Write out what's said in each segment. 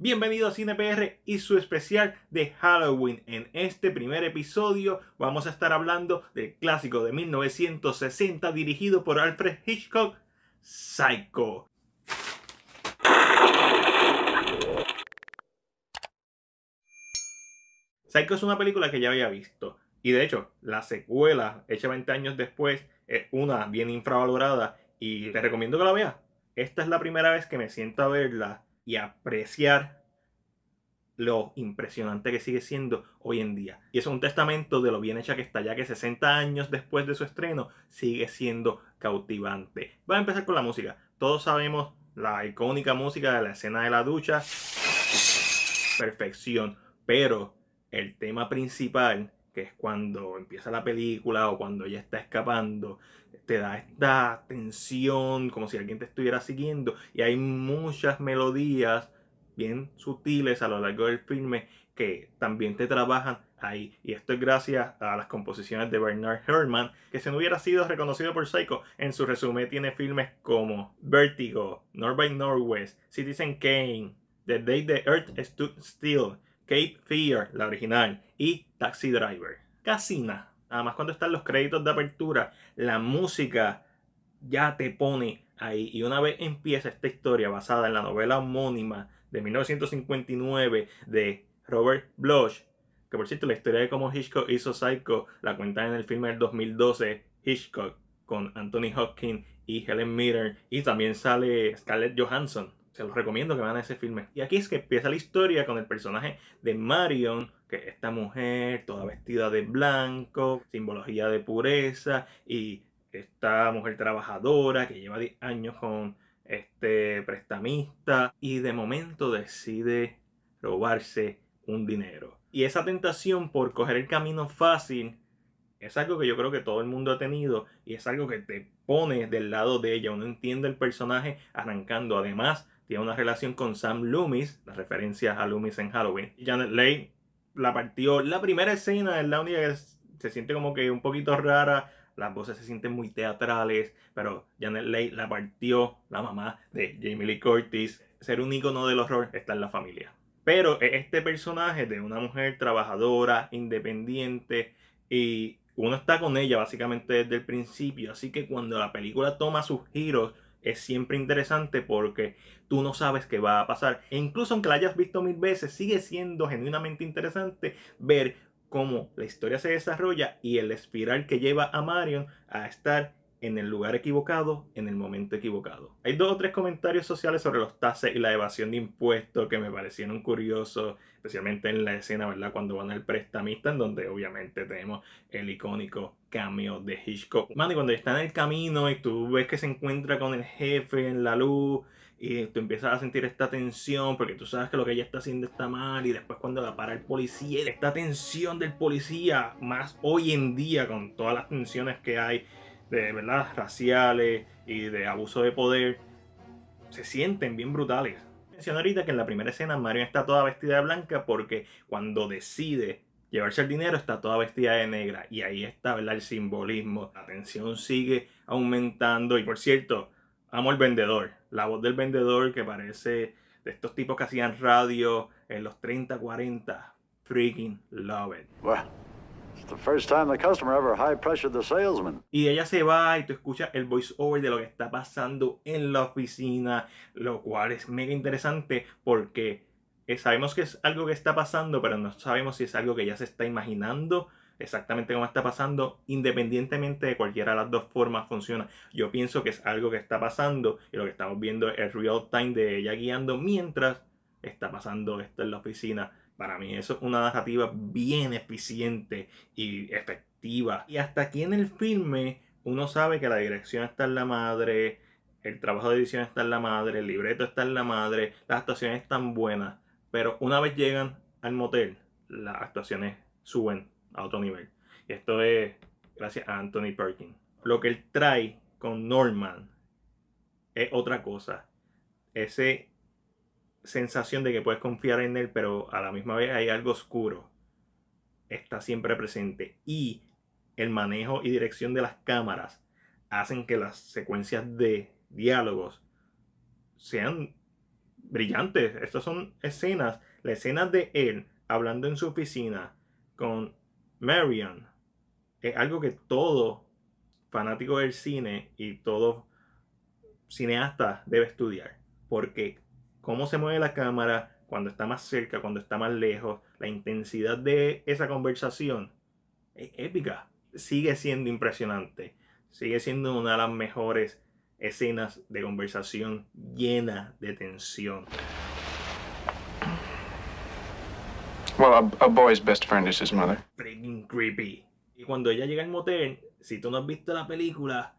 Bienvenidos a CinePR y su especial de Halloween. En este primer episodio vamos a estar hablando del clásico de 1960 dirigido por Alfred Hitchcock, Psycho. Psycho es una película que ya había visto y de hecho la secuela hecha 20 años después es una bien infravalorada y te recomiendo que la veas. Esta es la primera vez que me siento a verla y apreciar lo impresionante que sigue siendo hoy en día. Y es un testamento de lo bien hecha que está, ya que 60 años después de su estreno sigue siendo cautivante. Voy a empezar con la música. Todos sabemos la icónica música de la escena de la ducha. Perfección. Pero el tema principal que es cuando empieza la película o cuando ella está escapando, te da esta tensión como si alguien te estuviera siguiendo y hay muchas melodías bien sutiles a lo largo del filme que también te trabajan ahí. Y esto es gracias a las composiciones de Bernard Herrmann, que si no hubiera sido reconocido por Psycho, en su resumen tiene filmes como Vertigo, North by Northwest, Citizen Kane, The Day the Earth Stood Still, Cape Fear, la original, y Taxi Driver. Casina. nada. más cuando están los créditos de apertura, la música ya te pone ahí. Y una vez empieza esta historia basada en la novela homónima de 1959 de Robert Bloch, que por cierto la historia de cómo Hitchcock hizo Psycho la cuenta en el filme del 2012 Hitchcock con Anthony Hopkins y Helen Mirren y también sale Scarlett Johansson se los recomiendo que vean ese filme. Y aquí es que empieza la historia con el personaje de Marion, que es esta mujer toda vestida de blanco, simbología de pureza, y esta mujer trabajadora que lleva 10 años con este prestamista y de momento decide robarse un dinero. Y esa tentación por coger el camino fácil es algo que yo creo que todo el mundo ha tenido y es algo que te pone del lado de ella. Uno entiende el personaje arrancando. Además, tiene una relación con Sam Loomis, las referencias a Loomis en Halloween. Janet Leigh la partió. La primera escena es la única que se siente como que un poquito rara. Las voces se sienten muy teatrales, pero Janet Leigh la partió, la mamá de Jamie Lee Curtis. Ser un icono del horror está en la familia. Pero este personaje de una mujer trabajadora, independiente, y uno está con ella básicamente desde el principio. Así que cuando la película toma sus giros, es siempre interesante porque tú no sabes qué va a pasar. E incluso aunque la hayas visto mil veces, sigue siendo genuinamente interesante ver cómo la historia se desarrolla y el espiral que lleva a Marion a estar en el lugar equivocado, en el momento equivocado. Hay dos o tres comentarios sociales sobre los tases y la evasión de impuestos que me parecieron curiosos, especialmente en la escena, ¿verdad? Cuando van al prestamista, en donde obviamente tenemos el icónico cameo de Hitchcock. Mano, y cuando está en el camino y tú ves que se encuentra con el jefe en la luz y tú empiezas a sentir esta tensión porque tú sabes que lo que ella está haciendo está mal y después cuando la para el policía, esta tensión del policía, más hoy en día con todas las tensiones que hay de verdad raciales y de abuso de poder se sienten bien brutales. menciono ahorita que en la primera escena Marion está toda vestida de blanca porque cuando decide llevarse el dinero está toda vestida de negra y ahí está ¿verdad? el simbolismo. La tensión sigue aumentando y por cierto, amo el vendedor, la voz del vendedor que parece de estos tipos que hacían radio en los 30, 40. Freaking love it. Y ella se va y tú escuchas el voiceover de lo que está pasando en la oficina, lo cual es mega interesante porque eh, sabemos que es algo que está pasando, pero no sabemos si es algo que ella se está imaginando exactamente cómo está pasando, independientemente de cualquiera de las dos formas funciona. Yo pienso que es algo que está pasando y lo que estamos viendo es el real time de ella guiando mientras está pasando esto en la oficina. Para mí eso es una narrativa bien eficiente y efectiva. Y hasta aquí en el filme uno sabe que la dirección está en la madre, el trabajo de edición está en la madre, el libreto está en la madre, las actuaciones están buenas. Pero una vez llegan al motel, las actuaciones suben a otro nivel. Y esto es gracias a Anthony Perkins. Lo que él trae con Norman es otra cosa. Ese sensación de que puedes confiar en él, pero a la misma vez hay algo oscuro. Está siempre presente. Y el manejo y dirección de las cámaras hacen que las secuencias de diálogos sean brillantes. Estas son escenas, la escena de él hablando en su oficina con Marion. Es algo que todo fanático del cine y todo cineasta debe estudiar. Porque cómo se mueve la cámara, cuando está más cerca, cuando está más lejos, la intensidad de esa conversación es épica. Sigue siendo impresionante. Sigue siendo una de las mejores escenas de conversación llena de tensión. Well, a, boy's best friend is his mother. Freaking creepy. Y cuando ella llega al motel, si tú no has visto la película,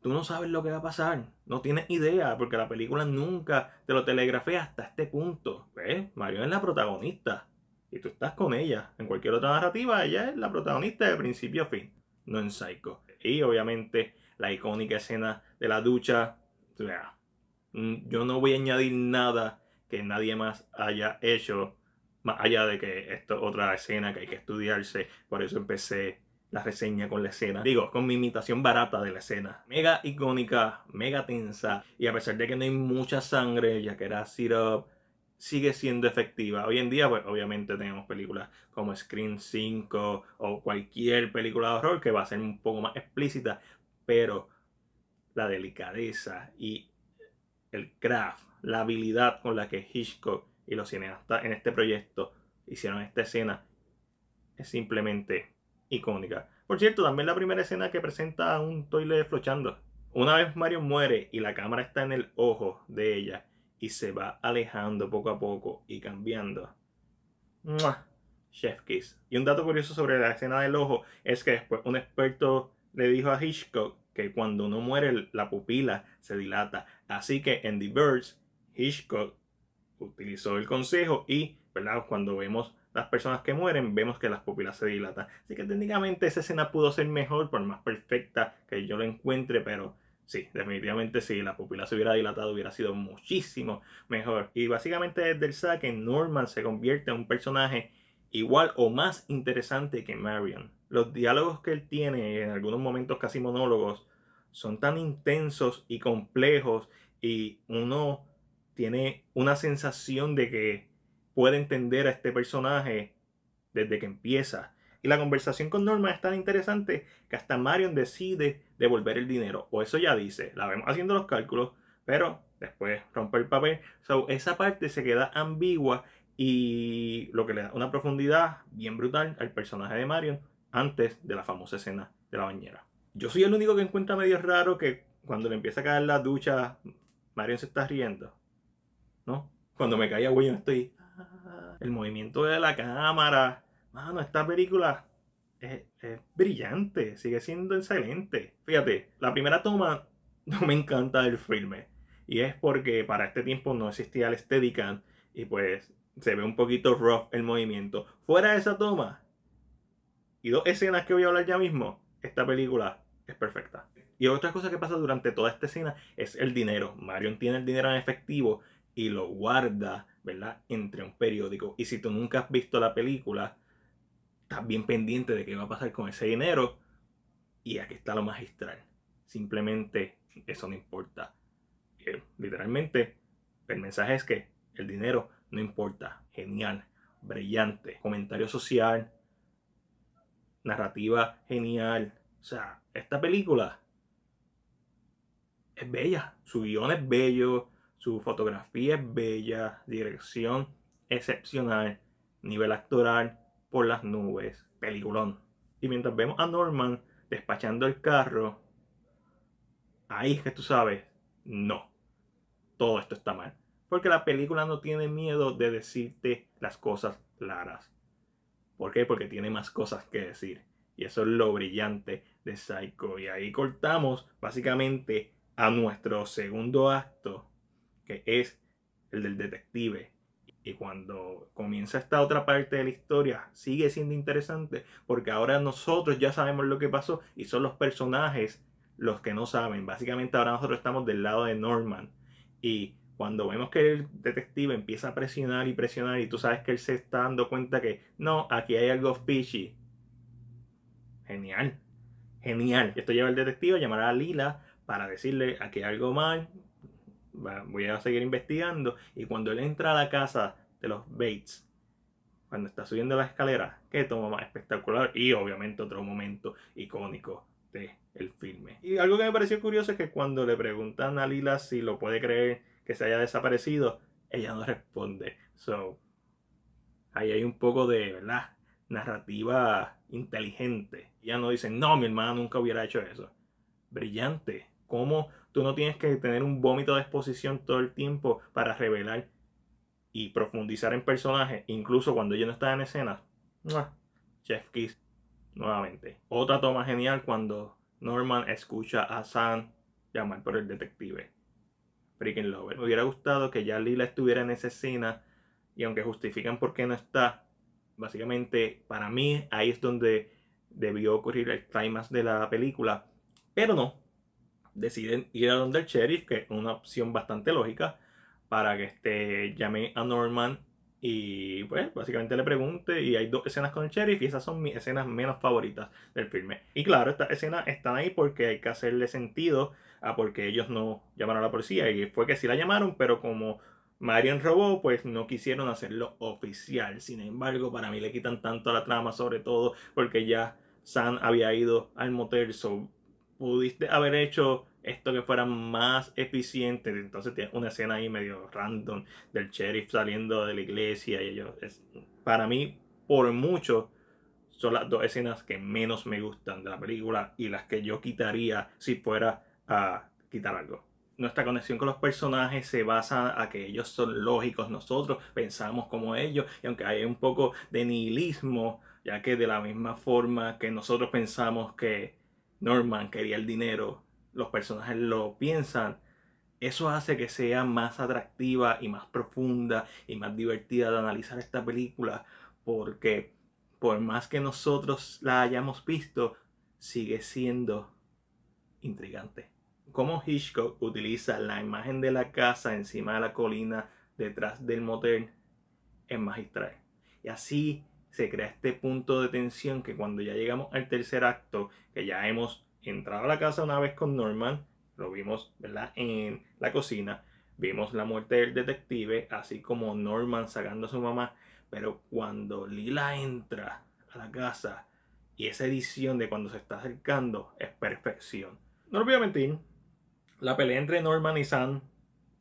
Tú no sabes lo que va a pasar, no tienes idea, porque la película nunca te lo telegrafea hasta este punto. ¿Ves? Marion es la protagonista y tú estás con ella. En cualquier otra narrativa, ella es la protagonista de principio a fin, no en Psycho. Y obviamente la icónica escena de la ducha. Mm, yo no voy a añadir nada que nadie más haya hecho, más allá de que esto es otra escena que hay que estudiarse. Por eso empecé la reseña con la escena. Digo, con mi imitación barata de la escena. Mega icónica, mega tensa. Y a pesar de que no hay mucha sangre, ya que era Syrup, sigue siendo efectiva. Hoy en día, pues obviamente tenemos películas como Scream 5 o cualquier película de horror que va a ser un poco más explícita. Pero la delicadeza y el craft, la habilidad con la que Hitchcock y los cineastas en este proyecto hicieron esta escena es simplemente icónica. Por cierto, también la primera escena que presenta a un toile flochando. Una vez Mario muere y la cámara está en el ojo de ella y se va alejando poco a poco y cambiando. Chef Kiss. Y un dato curioso sobre la escena del ojo es que después un experto le dijo a Hitchcock que cuando uno muere la pupila se dilata. Así que en The Birds, Hitchcock utilizó el consejo y, ¿verdad? Cuando vemos las personas que mueren, vemos que las pupilas se dilatan. Así que técnicamente esa escena pudo ser mejor, por más perfecta que yo lo encuentre, pero sí, definitivamente si sí, la pupila se hubiera dilatado hubiera sido muchísimo mejor. Y básicamente desde el saque, Norman se convierte en un personaje igual o más interesante que Marion. Los diálogos que él tiene, en algunos momentos casi monólogos, son tan intensos y complejos y uno tiene una sensación de que puede entender a este personaje desde que empieza. Y la conversación con Norma es tan interesante que hasta Marion decide devolver el dinero. O eso ya dice, la vemos haciendo los cálculos, pero después rompe el papel. esa parte se queda ambigua y lo que le da una profundidad bien brutal al personaje de Marion antes de la famosa escena de la bañera. Yo soy el único que encuentra medio raro que cuando le empieza a caer la ducha, Marion se está riendo. ¿No? Cuando me caía William estoy el movimiento de la cámara. Mano, esta película es, brillante, sigue siendo excelente. Fíjate, la primera toma no me encanta del filme. Y es porque para este tiempo no existía el Steadicam y pues se ve un poquito rough el movimiento. Fuera de esa toma y dos escenas que voy a hablar ya mismo, esta película es perfecta. Y otra cosa que pasa durante toda esta escena es el dinero. Marion tiene el dinero en efectivo y lo guarda ¿verdad? Entre un periódico. Y si tú nunca has visto la película, estás bien pendiente de qué va a pasar con ese dinero. Y aquí está lo magistral. Simplemente eso no importa. Eh, literalmente, el mensaje es que el dinero no importa. Genial, brillante. Comentario social, narrativa genial. O sea, esta película es bella. Su guión es bello su fotografía es bella, dirección excepcional, nivel actoral por las nubes, peliculón. Y mientras vemos a Norman despachando el carro, ahí es que tú sabes, no, todo esto está mal. Porque la película no tiene miedo de decirte las cosas claras. ¿Por qué? Porque tiene más cosas que decir. Y eso es lo brillante de Psycho. Y ahí cortamos básicamente a nuestro segundo acto que es el del detective. Y cuando comienza esta otra parte de la historia, sigue siendo interesante porque ahora nosotros ya sabemos lo que pasó y son los personajes los que no saben. Básicamente ahora nosotros estamos del lado de Norman. Y cuando vemos que el detective empieza a presionar y presionar y tú sabes que él se está dando cuenta que no, aquí hay algo fishy. Genial. Genial. Esto lleva el detective a llamar a Lila para decirle aquí hay algo mal, voy a seguir investigando. Y cuando él entra a la casa de los Bates, cuando está subiendo la escalera, qué toma más espectacular y obviamente otro momento icónico del el filme. Y algo que me pareció curioso es que cuando le preguntan a Lila si lo puede creer que se haya desaparecido, ella no responde. So, ahí hay un poco de, ¿verdad? Narrativa inteligente. Ella no dice no, mi hermana nunca hubiera hecho eso. Brillante. ¿Cómo Tú no tienes que tener un vómito de exposición todo el tiempo para revelar y profundizar en personajes, incluso cuando yo no está en escena. Chef Kiss, nuevamente. Otra toma genial cuando Norman escucha a Sam llamar por el detective. Freaking Lover. Me hubiera gustado que ya Lila estuviera en esa escena y aunque justifican por qué no está, básicamente para mí ahí es donde debió ocurrir el climax de la película. Pero no, deciden ir a donde el sheriff, que es una opción bastante lógica, para que este, llame a Norman y pues básicamente le pregunte y hay dos escenas con el sheriff y esas son mis escenas menos favoritas del filme. Y claro, estas escenas están ahí porque hay que hacerle sentido a porque ellos no llamaron a la policía y fue que sí la llamaron, pero como Marion robó, pues no quisieron hacerlo oficial. Sin embargo, para mí le quitan tanto a la trama, sobre todo porque ya Sam había ido al motel, so pudiste haber hecho esto que fuera más eficiente. Entonces tienes una escena ahí medio random del sheriff saliendo de la iglesia y ellos. Es, para mí, por mucho, son las dos escenas que menos me gustan de la película y las que yo quitaría si fuera a quitar algo. Nuestra conexión con los personajes se basa a que ellos son lógicos, nosotros pensamos como ellos, y aunque hay un poco de nihilismo, ya que de la misma forma que nosotros pensamos que Norman quería el dinero, los personajes lo piensan, eso hace que sea más atractiva y más profunda y más divertida de analizar esta película porque por más que nosotros la hayamos visto, sigue siendo intrigante. Como Hitchcock utiliza la imagen de la casa encima de la colina detrás del motel es magistral. Y así se crea este punto de tensión que cuando ya llegamos al tercer acto, que ya hemos entrado a la casa una vez con Norman, lo vimos ¿verdad? en la cocina, vimos la muerte del detective, así como Norman sacando a su mamá, pero cuando Lila entra a la casa y esa edición de cuando se está acercando es perfección. No lo voy a mentir, la pelea entre Norman y Sam,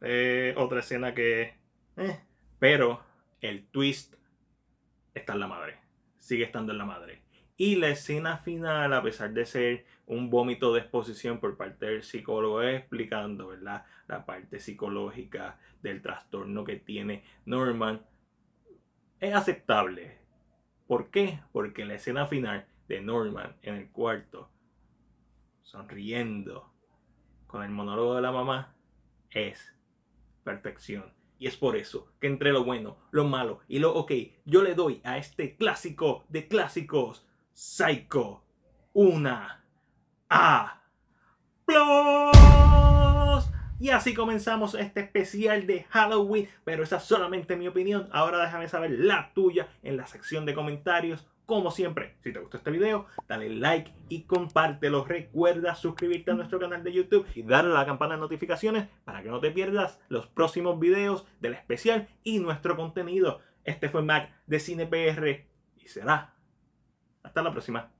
eh, otra escena que... Eh, pero el twist está en la madre. Sigue estando en la madre. Y la escena final, a pesar de ser un vómito de exposición por parte del psicólogo, explicando ¿verdad? la parte psicológica del trastorno que tiene Norman, es aceptable. ¿Por qué? Porque la escena final de Norman en el cuarto, sonriendo con el monólogo de la mamá, es perfección. Y es por eso que entre lo bueno, lo malo y lo ok, yo le doy a este clásico de clásicos, Psycho, una A. ¡Plus! Y así comenzamos este especial de Halloween, pero esa es solamente mi opinión. Ahora déjame saber la tuya en la sección de comentarios como siempre, si te gustó este video, dale like y compártelo. Recuerda suscribirte a nuestro canal de YouTube y darle a la campana de notificaciones para que no te pierdas los próximos videos del especial y nuestro contenido. Este fue Mac de CinePR y será. Hasta la próxima.